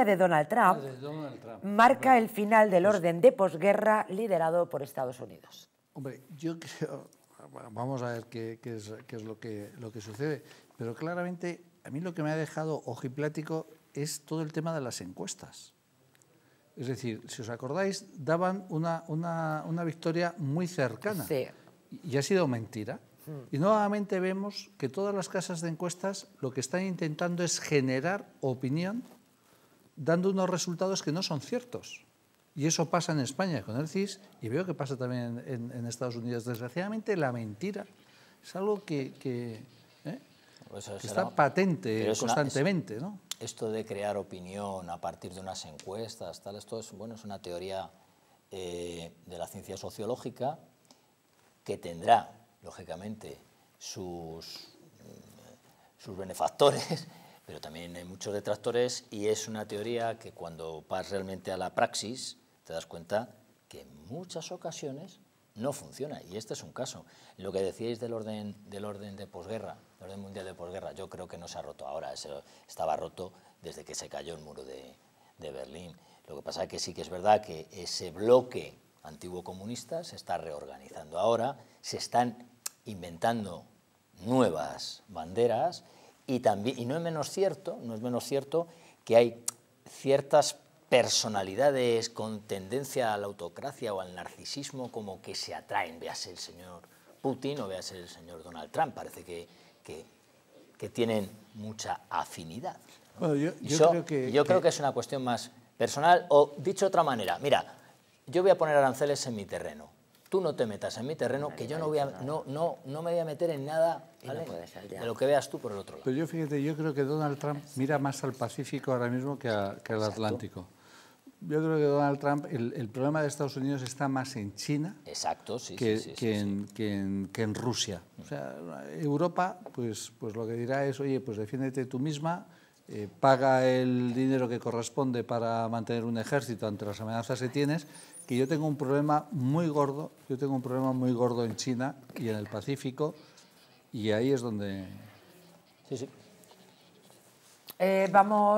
de Donald Trump, ah, de Donald Trump marca el final del pues orden de posguerra liderado por Estados Unidos. Hombre, yo creo, vamos a ver qué, qué, es, lo, que, lo que sucede, pero claramente a mí lo que me ha dejado ojiplático es todo el tema de las encuestas. Es decir, si os acordáis, daban una, una, una victoria muy cercana. Sí. Y ha sido mentira. Mm. Y nuevamente vemos que todas las casas de encuestas lo que están intentando es generar opinión dando unos resultados que no son ciertos. Y eso pasa en España con el CIS y veo que pasa también en, Estados Unidos. Desgraciadamente la mentira es algo que, ¿eh? está patente constantemente. Esto de crear opinión a partir de unas encuestas, tal, esto es, bueno, es una teoría eh, de la ciencia sociológica que tendrá, lógicamente, sus, mm, sus benefactores pero también hay muchos detractores y es una teoría que cuando vas realmente a la praxis te das cuenta que en muchas ocasiones no funciona y este es un caso. Lo que decíais del orden, del orden de posguerra, del orden mundial de posguerra, yo creo que no se ha roto ahora, estaba roto desde que se cayó el muro de Berlín. Lo que pasa es que sí que es verdad que ese bloque antiguo comunista se está reorganizando ahora, se están inventando nuevas banderas y, también, y no es menos cierto, no es menos cierto que hay ciertas personalidades con tendencia a la autocracia o al narcisismo como que se atraen, veas el señor Putin o veas el señor Donald Trump, parece que, que, tienen mucha afinidad. yo, creo que, yo creo que es una cuestión más personal, o dicho de otra manera, mira, yo voy a poner aranceles en mi terreno, tú no te metas en mi terreno, que yo no, voy a, no, no, no me voy a meter en nada de lo que veas tú por el otro lado. Pero yo fíjate, yo creo que Donald Trump mira más al Pacífico ahora mismo que, al Atlántico. Yo creo que Donald Trump, el, problema de Estados Unidos está más en China Exacto, que, en, Rusia. O sea, Europa, pues, pues lo que dirá es, oye, pues defiéndete tú misma eh, paga el dinero que corresponde para mantener un ejército ante las amenazas que tienes, que yo tengo un problema muy gordo, yo tengo un problema muy gordo en China y en el Pacífico, y ahí es donde... Eh, vamos...